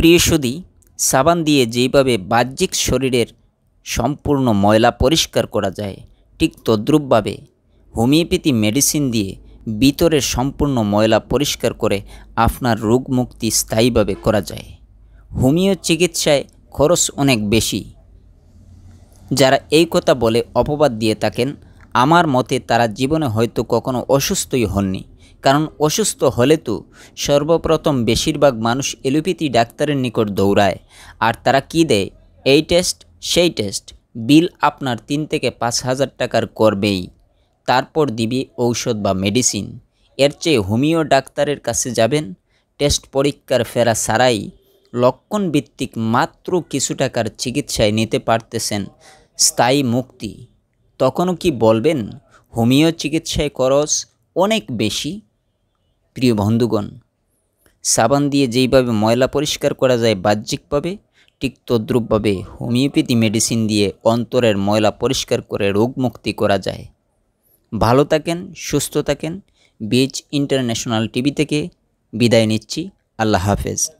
প্রিয়সুদী সাবান দিয়ে যেইভাবে বাহ্যিক শরীরের সম্পূর্ণ ময়লা পরিষ্কার করা যায় ঠিক তদ্রূপভাবে হোমিওপ্যাথি মেডিসিন দিয়ে ভিতরের সম্পূর্ণ ময়লা পরিষ্কার করে আপনার রোগ মুক্তি স্থায়ীভাবে করা যায় হোমিও চিকিৎসায় খরচ অনেক বেশি যারা এই কথা বলে অপবাদ দিয়ে থাকেন আমার মতে তারা জীবনে হয়তো কখনো অসুস্থই হননি কারণ অসুস্থ হলে তো সর্বপ্রথম বেশিরভাগ মানুষ এলোপ্যাথি ডাক্তারের নিকট দৌড়ায় আর তারা কি দেয় এই টেস্ট সেই টেস্ট বিল আপনার তিন থেকে পাঁচ হাজার টাকার করবেই তারপর দিবি ঔষধ বা মেডিসিন এর চেয়ে হোমিও ডাক্তারের কাছে যাবেন টেস্ট পরীক্ষার ফেরা সারাই লক্ষণভিত্তিক মাত্র কিছু টাকার চিকিৎসায় নিতে পারতেছেন স্থায়ী মুক্তি তখনও কি বলবেন হোমিও চিকিৎসায় খরচ অনেক বেশি প্রিয় বন্ধুগণ সাবান দিয়ে যেইভাবে ময়লা পরিষ্কার করা যায় বাহ্যিকভাবে ঠিক তদ্রুপভাবে হোমিওপ্যাথি মেডিসিন দিয়ে অন্তরের ময়লা পরিষ্কার করে রোগমুক্তি করা যায় ভালো থাকেন সুস্থ থাকেন বিচ ইন্টারন্যাশনাল টিভি থেকে বিদায় নিচ্ছি আল্লাহ হাফেজ